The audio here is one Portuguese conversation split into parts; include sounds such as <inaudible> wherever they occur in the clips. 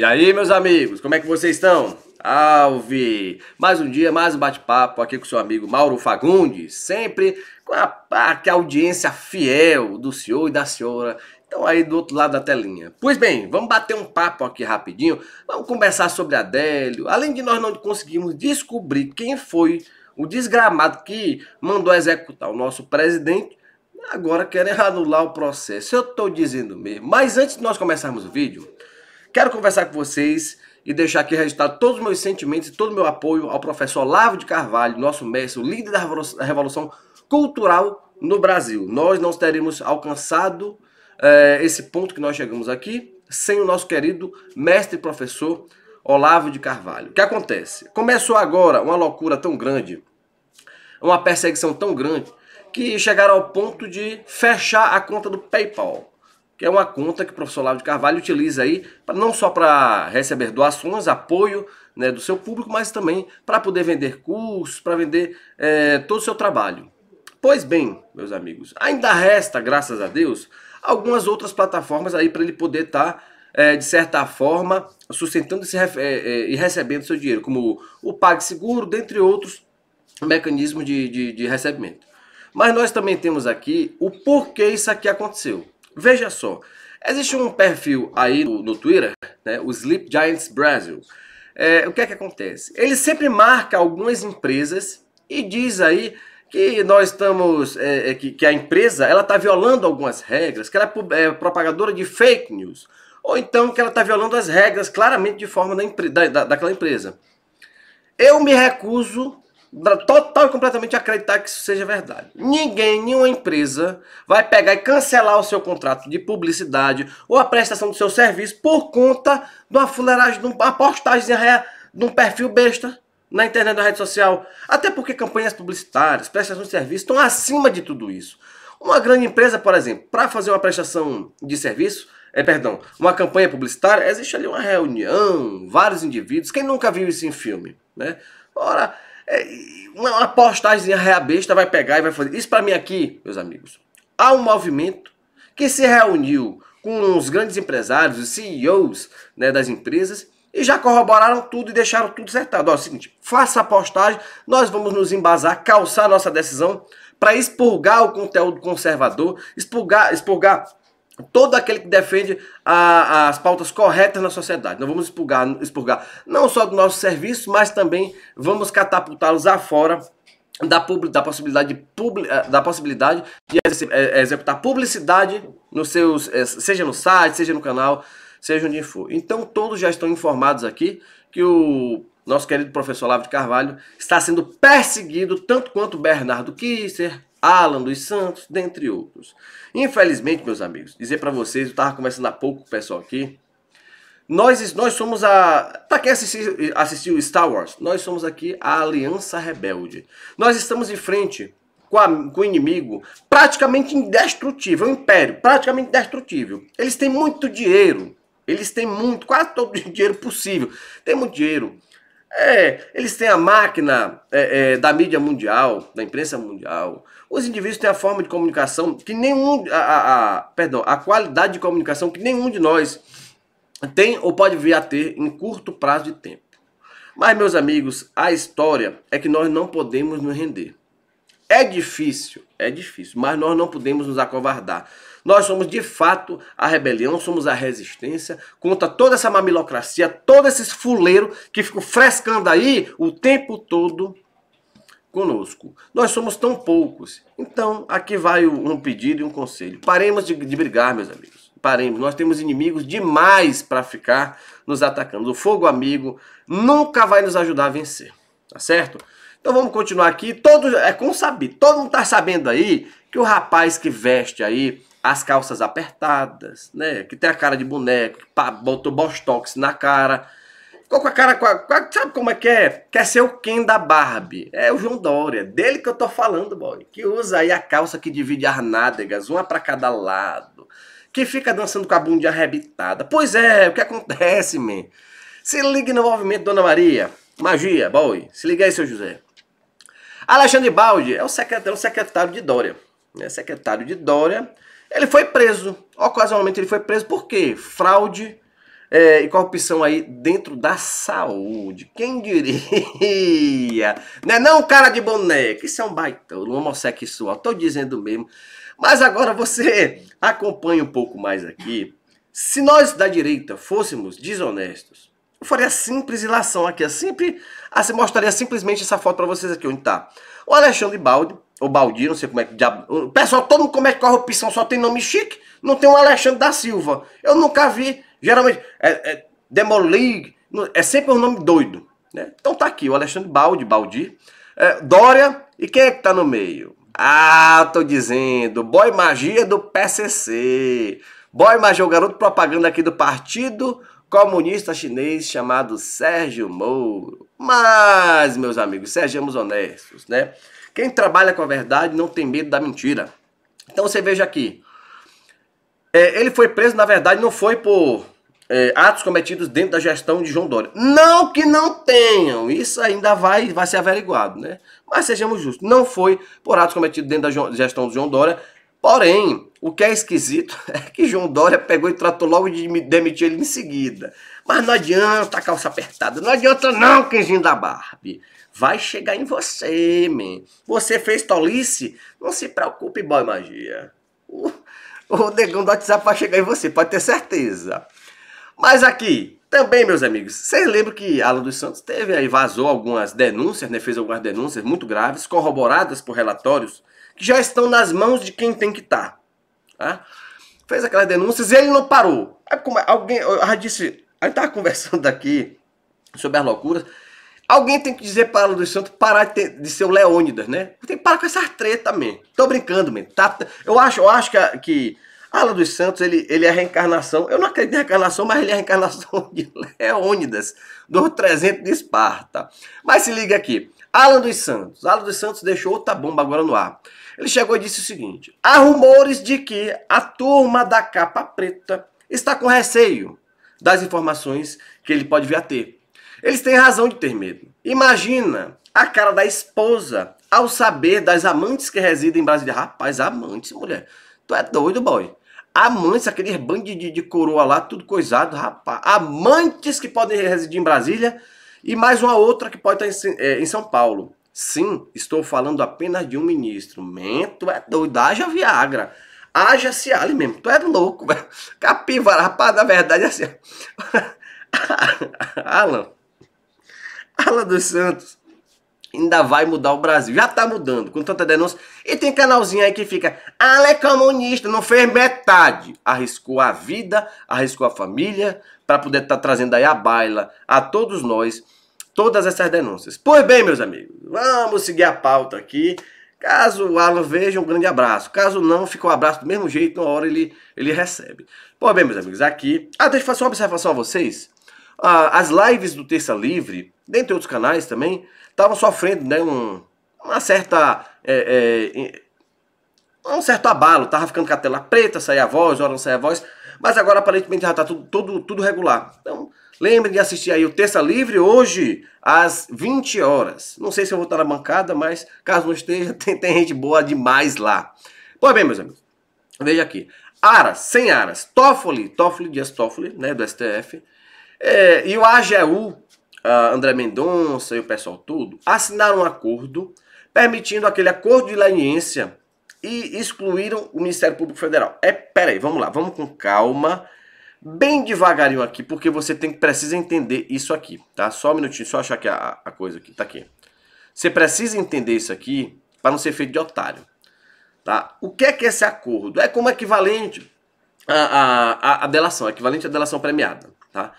E aí, meus amigos, como é que vocês estão? Alve! Mais um dia, mais um bate-papo aqui com seu amigo Mauro Fagundes, sempre com a, a, a audiência fiel do senhor e da senhora. Então aí do outro lado da telinha. Pois bem, vamos bater um papo aqui rapidinho. Vamos conversar sobre Adélio. Além de nós não conseguirmos descobrir quem foi o desgramado que mandou executar o nosso presidente, agora querem anular o processo. Eu estou dizendo mesmo. Mas antes de nós começarmos o vídeo, Quero conversar com vocês e deixar aqui registrado todos os meus sentimentos e todo o meu apoio ao professor Olavo de Carvalho, nosso mestre, o líder da revolução cultural no Brasil. Nós não teríamos alcançado eh, esse ponto que nós chegamos aqui sem o nosso querido mestre e professor Olavo de Carvalho. O que acontece? Começou agora uma loucura tão grande, uma perseguição tão grande, que chegaram ao ponto de fechar a conta do PayPal que é uma conta que o professor Lávio de Carvalho utiliza aí, pra, não só para receber doações, apoio né, do seu público, mas também para poder vender cursos, para vender é, todo o seu trabalho. Pois bem, meus amigos, ainda resta, graças a Deus, algumas outras plataformas aí para ele poder estar, tá, é, de certa forma, sustentando esse, é, e recebendo seu dinheiro, como o PagSeguro, dentre outros mecanismos de, de, de recebimento. Mas nós também temos aqui o porquê isso aqui aconteceu. Veja só, existe um perfil aí no, no Twitter, né, o Sleep Giants Brasil. É, o que é que acontece? Ele sempre marca algumas empresas e diz aí que nós estamos, é, é que, que, a empresa ela está violando algumas regras, que ela é, é propagadora de fake news, ou então que ela está violando as regras claramente de forma da, da, daquela empresa. Eu me recuso total e completamente acreditar que isso seja verdade. Ninguém, nenhuma empresa vai pegar e cancelar o seu contrato de publicidade ou a prestação do seu serviço por conta de uma fuleiragem, de uma postagem de um perfil besta na internet, na rede social. Até porque campanhas publicitárias, prestações de serviço estão acima de tudo isso. Uma grande empresa, por exemplo, para fazer uma prestação de serviço, é, perdão, uma campanha publicitária, existe ali uma reunião, vários indivíduos. Quem nunca viu isso em filme, né? Ora, é, uma postagem reabesta vai pegar e vai fazer. Isso para mim aqui, meus amigos, há um movimento que se reuniu com os grandes empresários, os CEOs né, das empresas e já corroboraram tudo e deixaram tudo acertado. Ó, é o seguinte, faça a postagem, nós vamos nos embasar, calçar nossa decisão para expurgar o conteúdo conservador, expurgar, expurgar todo aquele que defende a, as pautas corretas na sociedade. Nós vamos expurgar, expurgar não só do nosso serviço, mas também vamos catapultá-los afora da, da, possibilidade, de, eh, da possibilidade de eh, executar publicidade nos seus, eh, seja no site, seja no canal, seja onde for. Então todos já estão informados aqui que o nosso querido professor Lávio de Carvalho está sendo perseguido tanto quanto Bernardo Kisser, Alan dos Santos, dentre outros. Infelizmente, meus amigos, dizer para vocês, eu estava conversando há pouco com o pessoal aqui, nós, nós somos a. Para tá quem assistiu, assistiu Star Wars, nós somos aqui a Aliança Rebelde. Nós estamos em frente com, a, com o inimigo praticamente indestrutível, um império praticamente indestrutível. Eles têm muito dinheiro, eles têm muito, quase todo o <laughs> dinheiro possível. Tem muito dinheiro. É, eles têm a máquina é, é, da mídia mundial, da imprensa mundial. Os indivíduos têm a forma de comunicação que nenhum. A, a, a, perdão, a qualidade de comunicação que nenhum de nós tem ou pode vir a ter em curto prazo de tempo. Mas, meus amigos, a história é que nós não podemos nos render. É difícil, é difícil, mas nós não podemos nos acovardar. Nós somos de fato a rebelião, somos a resistência contra toda essa mamilocracia, todo esse fuleiro que ficam frescando aí o tempo todo conosco. Nós somos tão poucos. Então, aqui vai um pedido e um conselho. Paremos de, de brigar, meus amigos. Paremos. Nós temos inimigos demais para ficar nos atacando. O fogo amigo nunca vai nos ajudar a vencer. Tá certo? Então vamos continuar aqui. Todo, é com saber, todo mundo tá sabendo aí que o rapaz que veste aí as calças apertadas, né? Que tem a cara de boneco, que botou bostox na cara. Ficou com a cara. Com a, sabe como é que é? Quer ser o Ken da Barbie. É o João Dória, dele que eu tô falando, boy. Que usa aí a calça que divide as nádegas, uma para cada lado. Que fica dançando com a bunda arrebitada. Pois é, o que acontece, man? Se liga no movimento, Dona Maria. Magia, boy. Se liga aí, seu José. Alexandre Baldi é o secretário, é secretário de Dória. Né? Secretário de Dória. Ele foi preso. Ocasionalmente ele foi preso por quê? Fraude é, e corrupção aí dentro da saúde. Quem diria? Né? Não, cara de boneca. Isso é um baita. um homossexual. Tô dizendo mesmo. Mas agora você acompanha um pouco mais aqui. Se nós da direita fôssemos desonestos, faria simples ilação aqui. É assim, mostraria simplesmente essa foto para vocês aqui onde tá. O Alexandre Baldi, ou Baldi, não sei como é que diabo. O pessoal todo mundo comete corrupção, só tem nome chique, não tem um Alexandre da Silva. Eu nunca vi. Geralmente é, é Demolig, é sempre um nome doido. Né? Então tá aqui, o Alexandre Baldi, Baldi. É, Dória, e quem é que tá no meio? Ah, tô dizendo, boy magia do PCC. Boy magia, é o garoto propaganda aqui do partido comunista chinês chamado Sérgio Moro. Mas, meus amigos, sejamos honestos, né? Quem trabalha com a verdade não tem medo da mentira. Então você veja aqui. É, ele foi preso, na verdade, não foi por é, atos cometidos dentro da gestão de João Dória. Não que não tenham, isso ainda vai, vai ser averiguado, né? Mas sejamos justos, não foi por atos cometidos dentro da gestão de João Dória. Porém, o que é esquisito <laughs> é que João Dória pegou e tratou logo de demitir ele em seguida. Mas não adianta calça apertada, não adianta não, quinzinho da Barbie. Vai chegar em você, men. Você fez tolice? Não se preocupe, boy magia. O, o negão do WhatsApp vai chegar em você, pode ter certeza. Mas aqui, também, meus amigos, vocês lembram que Alan dos Santos teve aí, vazou algumas denúncias, né? Fez algumas denúncias muito graves, corroboradas por relatórios, que já estão nas mãos de quem tem que estar. Tá. Tá? Fez aquelas denúncias e ele não parou. É Aí, como, alguém, eu já disse, a gente estava <laughs> conversando aqui sobre as loucuras. Alguém tem que dizer para o dos Santos parar de, ter, de ser o Leônidas, né? Tem que parar com essas treta também. Tô brincando, man. Tá, eu acho, eu acho que, a, que Alan dos Santos, ele, ele é a reencarnação. Eu não acredito em reencarnação, mas ele é a reencarnação <laughs> de Leônidas, do 300 de Esparta. Mas se liga aqui. Alan dos Santos. Alan dos Santos deixou outra bomba agora no ar. Ele chegou e disse o seguinte: há rumores de que a turma da capa preta está com receio das informações que ele pode vir a ter. Eles têm razão de ter medo. Imagina a cara da esposa ao saber das amantes que residem em Brasília. Rapaz, amantes, mulher. Tu é doido, boy. Amantes, aquele bando de, de coroa lá, tudo coisado, rapaz. Amantes que podem residir em Brasília e mais uma outra que pode estar em, é, em São Paulo. Sim, estou falando apenas de um ministro. Mento é doido, haja Viagra. Haja ali mesmo, tu é louco, velho. Capivara, rapaz, na verdade é assim. <laughs> Alan, Alan dos Santos ainda vai mudar o Brasil. Já tá mudando, com tanta denúncia. E tem canalzinho aí que fica, Alan é comunista, não fez metade. Arriscou a vida, arriscou a família, para poder estar tá trazendo aí a baila a todos nós todas essas denúncias. Pois bem, meus amigos, vamos seguir a pauta aqui. Caso o Alan veja, um grande abraço. Caso não, fica o um abraço do mesmo jeito, na hora ele, ele recebe. Pois bem, meus amigos, aqui. Ah, deixa eu fazer uma observação a vocês. Ah, as lives do Terça Livre, dentre outros canais também, estavam sofrendo né, um, uma certa. É, é, um certo abalo. Tava ficando com a tela preta, saía a voz, hora não saía a voz. Mas agora aparentemente já está tudo, tudo, tudo regular. Então, Lembre de assistir aí o Terça Livre hoje, às 20 horas. Não sei se eu vou estar na bancada, mas caso não esteja, <laughs> tem, tem gente boa demais lá. Pois bem, meus amigos, veja aqui. Aras, sem Aras, Toffoli, Toffoli, Dias Toffoli, né, do STF, é, e o AGU, ah, André Mendonça e o pessoal todo, assinaram um acordo permitindo aquele acordo de leniência e excluíram o Ministério Público Federal. É, peraí, vamos lá, vamos com calma bem devagarinho aqui, porque você tem precisa entender isso aqui, tá? Só um minutinho, só achar que a, a coisa aqui tá aqui. Você precisa entender isso aqui para não ser feito de otário, tá? O que é que é esse acordo? É como equivalente à, à, à delação, equivalente à delação premiada, tá?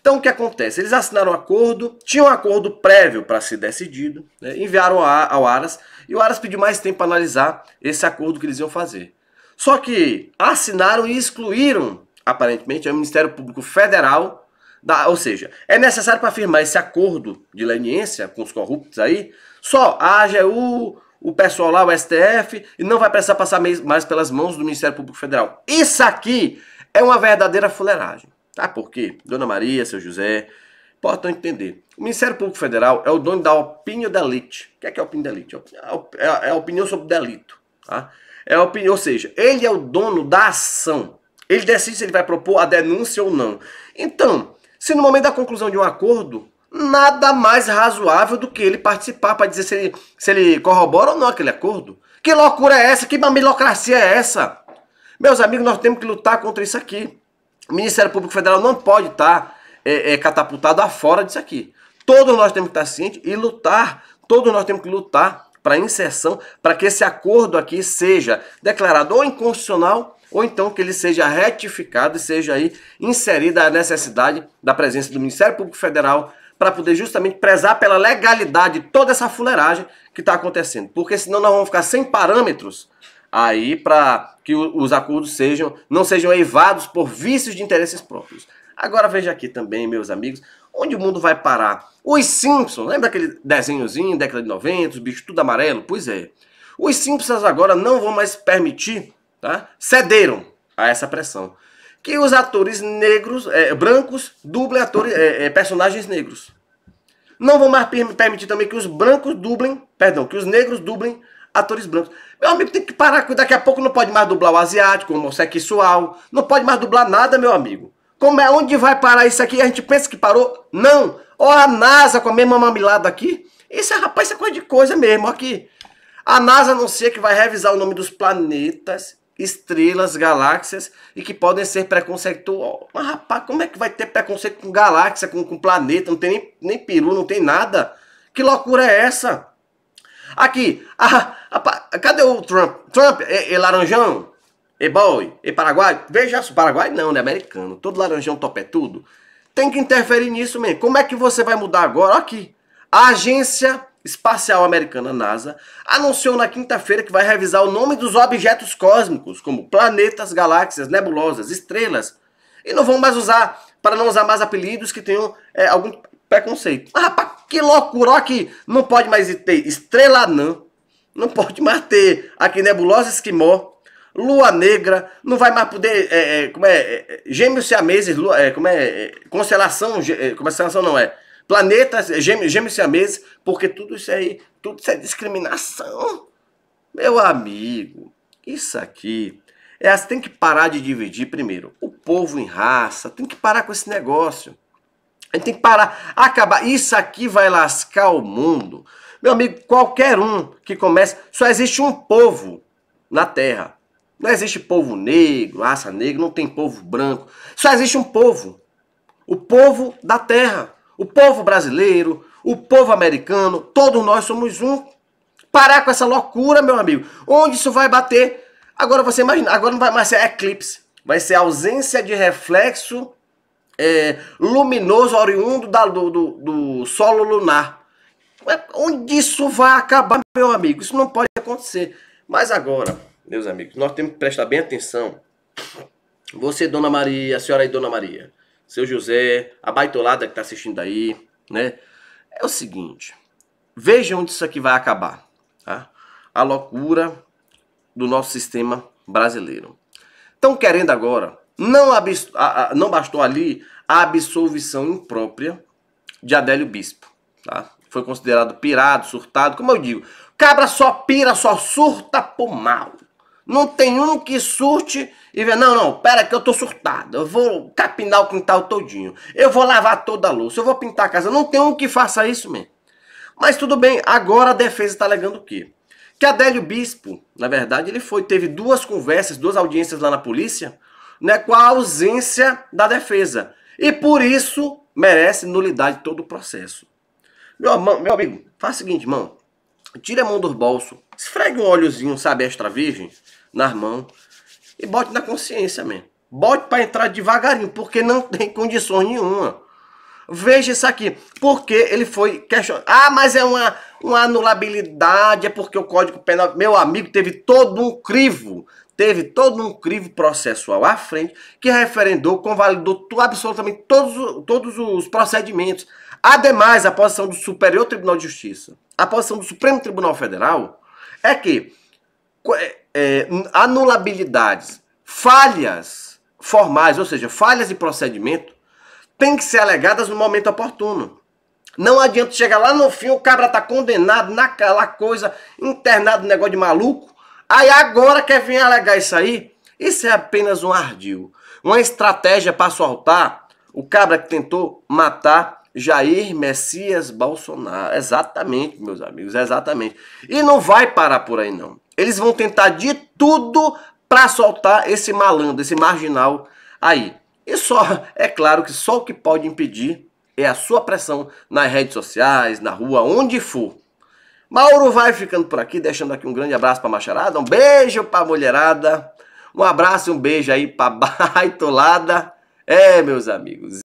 Então o que acontece? Eles assinaram um acordo, tinham um acordo prévio para ser decidido, né? enviaram ao Aras e o Aras pediu mais tempo para analisar esse acordo que eles iam fazer. Só que assinaram e excluíram aparentemente, é o Ministério Público Federal. Da, ou seja, é necessário para firmar esse acordo de leniência com os corruptos aí, só a AGU, o pessoal lá, o STF, e não vai precisar passar mais pelas mãos do Ministério Público Federal. Isso aqui é uma verdadeira fuleiragem. Tá? Por quê? Dona Maria, seu José, importante entender. O Ministério Público Federal é o dono da opinião da elite. O que é, que é, é a opinião da é elite? É a opinião sobre delito. Tá? É a opinião, ou seja, ele é o dono da ação. Ele decide se ele vai propor a denúncia ou não. Então, se no momento da conclusão de um acordo, nada mais razoável do que ele participar para dizer se ele, se ele corrobora ou não aquele acordo. Que loucura é essa? Que mamilocracia é essa? Meus amigos, nós temos que lutar contra isso aqui. O Ministério Público Federal não pode estar tá, é, é, catapultado afora disso aqui. Todos nós temos que estar tá cientes e lutar. Todos nós temos que lutar para inserção, para que esse acordo aqui seja declarado ou inconstitucional ou então que ele seja retificado e seja aí inserida a necessidade da presença do Ministério Público Federal para poder justamente prezar pela legalidade de toda essa fuleiragem que está acontecendo. Porque senão nós vamos ficar sem parâmetros aí para que os acordos sejam não sejam eivados por vícios de interesses próprios. Agora veja aqui também, meus amigos, onde o mundo vai parar. Os Simpsons, lembra aquele desenhozinho, década de 90, os bichos tudo amarelo? Pois é. Os Simpsons agora não vão mais permitir tá? cederam a essa pressão. Que os atores negros, é, brancos, dublem atores, é, é, personagens negros. Não vão mais permitir também que os brancos dublem, perdão, que os negros dublem atores brancos. Meu amigo, tem que parar, daqui a pouco não pode mais dublar o asiático, o homossexual, não pode mais dublar nada, meu amigo. Como é onde vai parar isso aqui? A gente pensa que parou? Não! Ó, a NASA com a mesma mamilada aqui. Isso é, rapaz, isso é coisa de coisa mesmo aqui. A NASA anuncia que vai revisar o nome dos planetas estrelas, galáxias e que podem ser preconceituosas. Mas rapaz, como é que vai ter preconceito com galáxia, com, com planeta? Não tem nem, nem peru, não tem nada. Que loucura é essa? Aqui, a, a, a, cadê o Trump? Trump é, é laranjão? E é boy, e é Paraguai? Veja, Paraguai não, né? Americano. Todo laranjão tudo. Tem que interferir nisso mesmo. Como é que você vai mudar agora? Aqui. A agência Espacial Americana, NASA, anunciou na quinta-feira que vai revisar o nome dos objetos cósmicos, como planetas, galáxias, nebulosas, estrelas, e não vão mais usar, para não usar mais apelidos que tenham é, algum preconceito. ah, rapaz, que loucura, que não pode mais ter estrela anã, não pode mais ter aqui nebulosa esquimó, lua negra, não vai mais poder, é, é, como é, é gêmeos siameses, lua, é, como é, é constelação, como é, constelação não é, planetas, gêmeos, e ameis porque tudo isso aí, tudo isso é discriminação. Meu amigo, isso aqui é, assim, tem que parar de dividir primeiro o povo em raça, tem que parar com esse negócio. A gente tem que parar, acabar. Isso aqui vai lascar o mundo. Meu amigo, qualquer um que comece, só existe um povo na Terra. Não existe povo negro, raça negra, não tem povo branco. Só existe um povo. O povo da Terra o povo brasileiro, o povo americano, todos nós somos um. Parar com essa loucura, meu amigo. Onde isso vai bater? Agora você imagina, agora não vai mais ser eclipse, vai ser ausência de reflexo é, luminoso oriundo da, do, do, do solo lunar. Onde isso vai acabar, meu amigo? Isso não pode acontecer. Mas agora, meus amigos, nós temos que prestar bem atenção. Você, Dona Maria, a senhora e Dona Maria, seu José, a baitolada que está assistindo aí, né? É o seguinte, veja onde isso aqui vai acabar, tá? A loucura do nosso sistema brasileiro. Estão querendo agora, não, a, a, não bastou ali a absolvição imprópria de Adélio Bispo, tá? Foi considerado pirado, surtado, como eu digo, cabra só pira, só surta por mal. Não tem um que surte e vê, não, não, pera que eu tô surtado, eu vou capinar o quintal todinho, eu vou lavar toda a louça, eu vou pintar a casa. Não tem um que faça isso mesmo. Mas tudo bem, agora a defesa está alegando o quê? Que Adélio Bispo, na verdade, ele foi, teve duas conversas, duas audiências lá na polícia, né, com a ausência da defesa. E por isso merece nulidade todo o processo. Meu, meu amigo, faz o seguinte, irmão. Tira a mão do bolso, esfregue um óleozinho, sabe, extra virgem, nas mãos. E bote na consciência mesmo. Bote para entrar devagarinho, porque não tem condição nenhuma. Veja isso aqui. Porque ele foi questionado. Ah, mas é uma, uma anulabilidade, é porque o Código Penal. Meu amigo, teve todo um crivo. Teve todo um crivo processual à frente que referendou, convalidou absolutamente todos, todos os procedimentos. Ademais, a posição do Superior Tribunal de Justiça, a posição do Supremo Tribunal Federal é que é, é, anulabilidades, falhas formais, ou seja, falhas de procedimento, têm que ser alegadas no momento oportuno. Não adianta chegar lá no fim, o cabra está condenado naquela coisa, internado no negócio de maluco. Aí agora quer vir alegar isso aí? Isso é apenas um ardil. Uma estratégia para soltar o cabra que tentou matar Jair Messias Bolsonaro. Exatamente, meus amigos, exatamente. E não vai parar por aí, não. Eles vão tentar de tudo para soltar esse malandro, esse marginal aí. E só, <laughs> é claro que só o que pode impedir é a sua pressão nas redes sociais, na rua, onde for. Mauro vai ficando por aqui, deixando aqui um grande abraço para a Macharada, um beijo para a mulherada, um abraço e um beijo aí para a <laughs> baitolada. É, meus amigos.